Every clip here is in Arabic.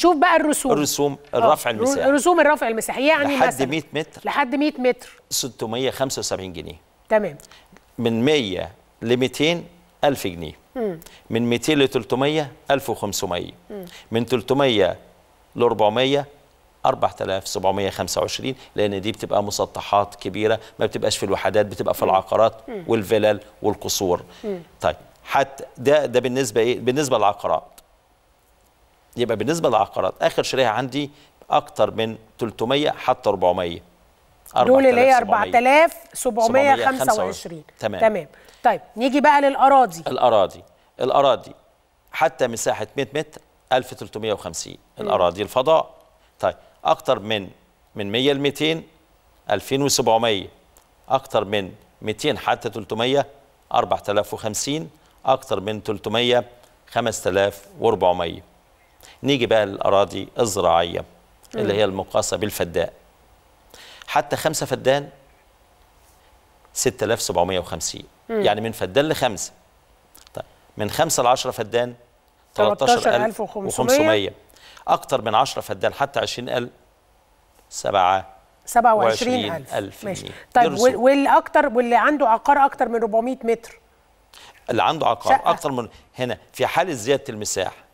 شوف بقى الرسوم الرسوم آه. الرفع المساحي رسوم الرفع المساحي يعني لحد 100 متر لحد 100 متر 675 جنيه تمام من 100 ل 200 1000 جنيه مم. من 200 ل 300 1500 مم. من 300 ل 400 4725 لان دي بتبقى مسطحات كبيره ما بتبقاش في الوحدات بتبقى في العقارات والفلل والقصور طيب حتى ده ده بالنسبه ايه بالنسبه للعقارات يبقى بالنسبه للعقارات اخر شريحه عندي اكتر من 300 حتى 400 دول اللي هي 4725 تمام تمام طيب نيجي بقى للاراضي الاراضي الاراضي حتى مساحه 100 متر 1350 الاراضي الفضاء طيب اكتر من من 100 ل 200 2700 اكتر من 200 حتى 300 4050 اكتر من 300 5400 نيجي بقى للاراضي الزراعيه اللي هي المقاصه بالفداء حتى خمسه فدان 6750 يعني من فدان لخمسه طيب من خمسه ل 10 فدان 13500 اكتر من 10 فدان حتى 20000 7 27000 ماشي طيب واللي اكتر واللي عنده عقار اكتر من 400 متر اللي عنده عقار شقة. اكتر من هنا في حاله زياده المساحه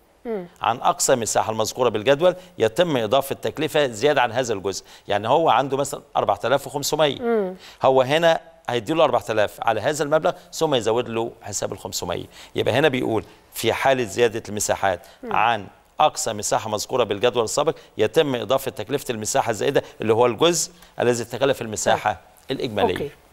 عن أقصى مساحه المذكورة بالجدول يتم إضافة تكلفة زيادة عن هذا الجزء يعني هو عنده مثلا 4500 هو هنا هيدي له 4000 على هذا المبلغ ثم يزود له حساب ال 500 يبقى هنا بيقول في حالة زيادة المساحات عن أقصى مساحة مذكورة بالجدول السابق يتم إضافة تكلفة المساحة الزائدة اللي هو الجزء الذي تكلف المساحة طيب. الإجمالية أوكي.